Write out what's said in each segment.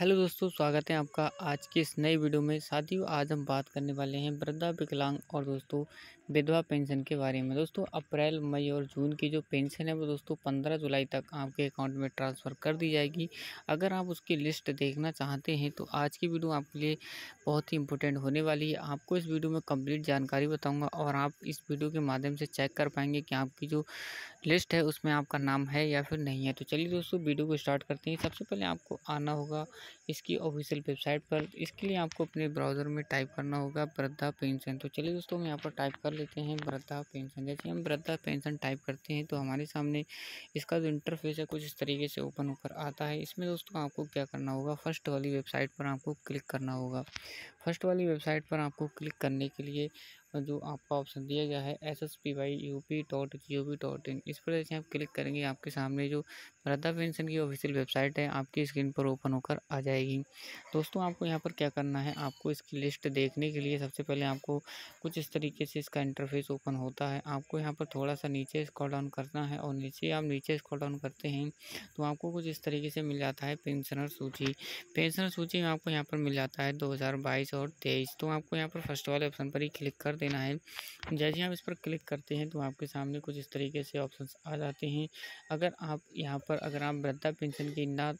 hello दोस्तों स्वागत है आपका आज की इस नई वीडियो में साथियों आज हम बात करने वाले हैं वृद्धा विकलांग और दोस्तों विधवा पेंशन के बारे में दोस्तों अप्रैल मई और जून की जो पेंशन है वो दोस्तों पंद्रह जुलाई तक आपके अकाउंट में ट्रांसफ़र कर दी जाएगी अगर आप उसकी लिस्ट देखना चाहते हैं तो आज की वीडियो आपके लिए बहुत ही इंपॉर्टेंट होने वाली है आपको इस वीडियो में कंप्लीट जानकारी बताऊंगा और आप इस वीडियो के माध्यम से चेक कर पाएंगे कि आपकी जो लिस्ट है उसमें आपका नाम है या फिर नहीं है तो चलिए दोस्तों वीडियो को स्टार्ट करते हैं सबसे पहले आपको आना होगा इसकी ऑफिशियल वेबसाइट पर इसके लिए आपको अपने ब्राउज़र में टाइप करना होगा वृद्धा पेंशन तो चलिए दोस्तों मैं यहाँ पर टाइप कर लेते हैं वृद्धा पेंशन जैसे हम वृद्धा पेंशन टाइप करते हैं तो हमारे सामने इसका जो इंटरफेस है कुछ इस तरीके से ओपन होकर आता है इसमें दोस्तों आपको क्या करना होगा फर्स्ट वाली वेबसाइट पर आपको क्लिक करना होगा फर्स्ट वाली वेबसाइट पर आपको क्लिक करने के लिए जो आपको ऑप्शन दिया गया है S S P Y U P dot G O V dot in इस पर जैसे आप क्लिक करेंगे आपके सामने जो वृद्धा पेंशन की ऑफिशियल वेबसाइट है आपकी स्क्रीन पर ओपन होकर आ जाएगी दोस्तों आपको यहाँ पर क्या करना है आपको इसकी लिस्ट देखने के लिए सबसे पहले आपको कुछ इस तरीके से इसका इंटरफेस ओपन होता है आपको यहाँ पर थोड़ा सा नीचे स्क्रॉल डाउन करना है और नीचे आप नीचे स्क्रॉल डाउन करते हैं तो आपको कुछ इस तरीके से मिल जाता है पेंशनर सूची पेंशनर सूची में आपको यहाँ पर मिल जाता है दो और तेईस तो आपको यहाँ पर फर्स्ट वाले ऑप्शन पर ही क्लिक कर देना है जैसे आप इस पर क्लिक करते हैं तो आपके सामने कुछ इस तरीके से ऑप्शंस आ जाते हैं अगर आप यहाँ पर अगर आप वृद्धा पेंशन की ना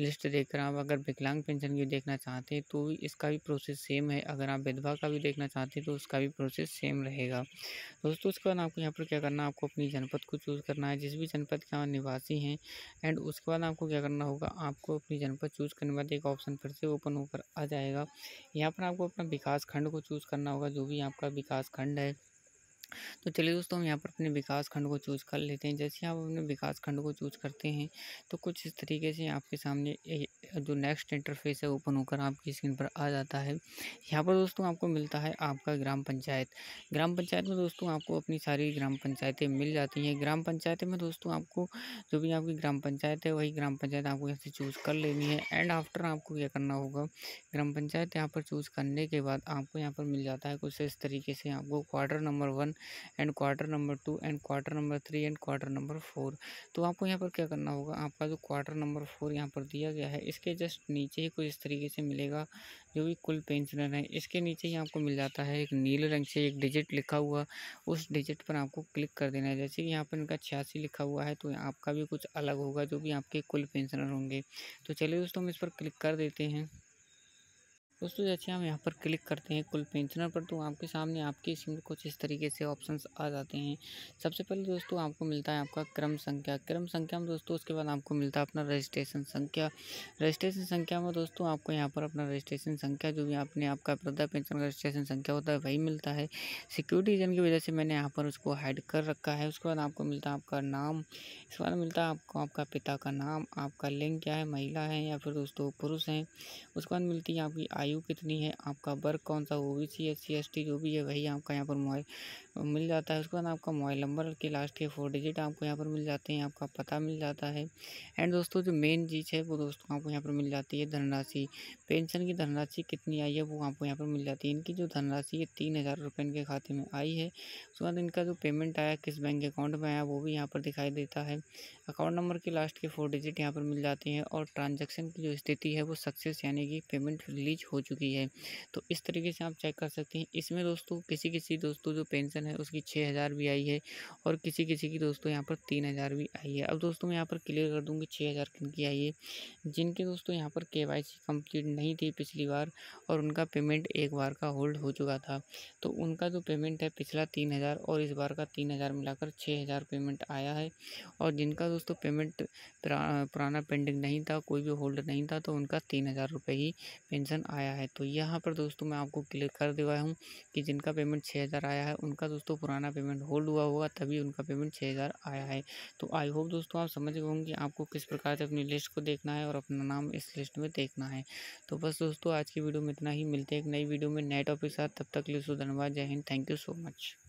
लिस्ट देख कर आप अगर विकलांग पेंशन की देखना चाहते हैं तो इसका भी प्रोसेस सेम है अगर आप विधवा का भी देखना चाहते हैं तो उसका भी प्रोसेस सेम रहेगा दोस्तों उसके बाद आपको यहाँ पर क्या करना है आपको अपनी जनपद को चूज़ करना है जिस भी जनपद के यहाँ निवासी हैं एंड उसके बाद आपको क्या करना होगा आपको अपनी जनपद चूज़ करने के बाद एक ऑप्शन फिर से ओपन होकर आ जाएगा यहाँ पर आपको अपना विकास खंड को चूज़ करना होगा जो भी आपका विकास खंड है तो चलिए दोस्तों हम यहाँ पर अपने विकास खंड को चूज़ कर लेते हैं जैसे आप अपने विकास खंड को चूज़ करते हैं तो कुछ इस तरीके से आपके सामने जो नेक्स्ट इंटरफेस है ओपन होकर आपकी स्क्रीन पर आ जाता है यहाँ पर दोस्तों आपको मिलता है आपका ग्राम पंचायत ग्राम पंचायत में दोस्तों आपको अपनी सारी ग्राम पंचायतें मिल जाती हैं ग्राम पंचायत में दोस्तों आपको जो भी आपकी ग्राम पंचायत है वही ग्राम पंचायत आपको यहाँ से चूज़ कर लेनी है एंड आफ्टर आपको क्या करना होगा ग्राम पंचायत यहाँ पर चूज़ करने के बाद आपको यहाँ पर मिल जाता है कुछ इस तरीके से आपको quarter number one and quarter number two and quarter number three and quarter number four तो आपको यहाँ पर क्या करना होगा आपका जो क्वार्टर नंबर फोर यहाँ पर दिया गया है इसके जस्ट नीचे ही कुछ इस तरीके से मिलेगा जो भी कुल पेंशनर है इसके नीचे ही आपको मिल जाता है एक नीले रंग से एक डिजिट लिखा हुआ उस डिजिट पर आपको क्लिक कर देना है जैसे कि यहाँ पर इनका छियासी लिखा हुआ है तो आपका भी कुछ अलग होगा जो भी आपके कुल पेंशनर होंगे तो चलिए दोस्तों हम इस पर क्लिक कर देते हैं दोस्तों जैसे हम यहाँ पर क्लिक करते हैं कुल पेंशनर पर तो आपके सामने आपके इसमें कुछ इस तरीके से ऑप्शंस आ जाते हैं सबसे पहले दोस्तों आपको मिलता है आपका क्रम संख्या क्रम संख्या में दोस्तों उसके बाद आपको मिलता है अपना रजिस्ट्रेशन संख्या रजिस्ट्रेशन संख्या में दोस्तों आपको यहाँ पर अपना रजिस्ट्रेशन संख्या जो भी आपने आपका वृद्धा पेंशन का रजिस्ट्रेशन संख्या होता है वही मिलता है सिक्योरिटी रीजन की वजह से मैंने यहाँ पर उसको हाइड कर रखा है उसके बाद आपको मिलता है आपका नाम इसके बाद मिलता है आपको आपका पिता का नाम आपका लिंग क्या है महिला है या फिर दोस्तों पुरुष हैं उसके बाद मिलती है आपकी आयु आयु कितनी है आपका वर्ग कौन सा O B C S C S T जो भी है वही आपका यहाँ पर मोबाइल मिल जाता है उसके बाद आपका मोबाइल नंबर के लास्ट के फोर डिजिट आपको यहाँ पर मिल जाते हैं आपका पता मिल जाता है एंड दोस्तों जो मेन चीज़ है वो दोस्तों आपको यहाँ पर मिल जाती है धनराशि पेंशन की धनराशि कितनी आई है वो आपको यहाँ पर मिल जाती है इनकी जो धनराशि है तीन हज़ार रुपये इनके खाते में आई है उसके बाद इनका जो पेमेंट आया किस बैंक अकाउंट में आया वो भी यहाँ पर दिखाई देता है अकाउंट नंबर के लास्ट के फोर डिजिट यहाँ पर मिल जाते हैं और ट्रांजेक्शन की जो स्थिति है वो सक्सेस यानी कि पेमेंट रिलीज हो चुकी है तो इस तरीके से आप चेक कर सकते हैं इसमें दोस्तों किसी किसी दोस्तों जो पेंशन है उसकी छः हज़ार भी आई है और किसी किसी की दोस्तों यहाँ पर तीन हज़ार भी आई है अब दोस्तों मैं यहाँ पर क्लियर कर दूँगी छः हज़ार किन की आई है जिनके दोस्तों यहाँ पर के वाई सी कम्प्लीट नहीं थी पिछली बार और उनका पेमेंट एक बार का होल्ड हो चुका था तो उनका जो पेमेंट है पिछला तीन हज़ार और इस बार का तीन हज़ार मिलाकर छः हज़ार पेमेंट आया है और जिनका दोस्तों पेमेंट पुराना पेंडिंग नहीं था कोई भी होल्ड नहीं था तो उनका तीन हज़ार रुपये ही पेंशन आया है तो यहाँ पर दोस्तों मैं आपको क्लियर कर दिया हूँ कि जिनका पेमेंट छः हज़ार आया है उनका दोस्तों पुराना पेमेंट होल्ड हुआ होगा तभी उनका पेमेंट छः हज़ार आया है तो आई होप दोस्तों आप समझ गए होंगे आपको किस प्रकार से अपनी लिस्ट को देखना है और अपना नाम इस लिस्ट में देखना है तो बस दोस्तों आज की वीडियो में इतना ही मिलते हैं एक नई वीडियो में नए टॉपिक के साथ तब तक लिए धन्यवाद जय हिंद थैंक यू सो मच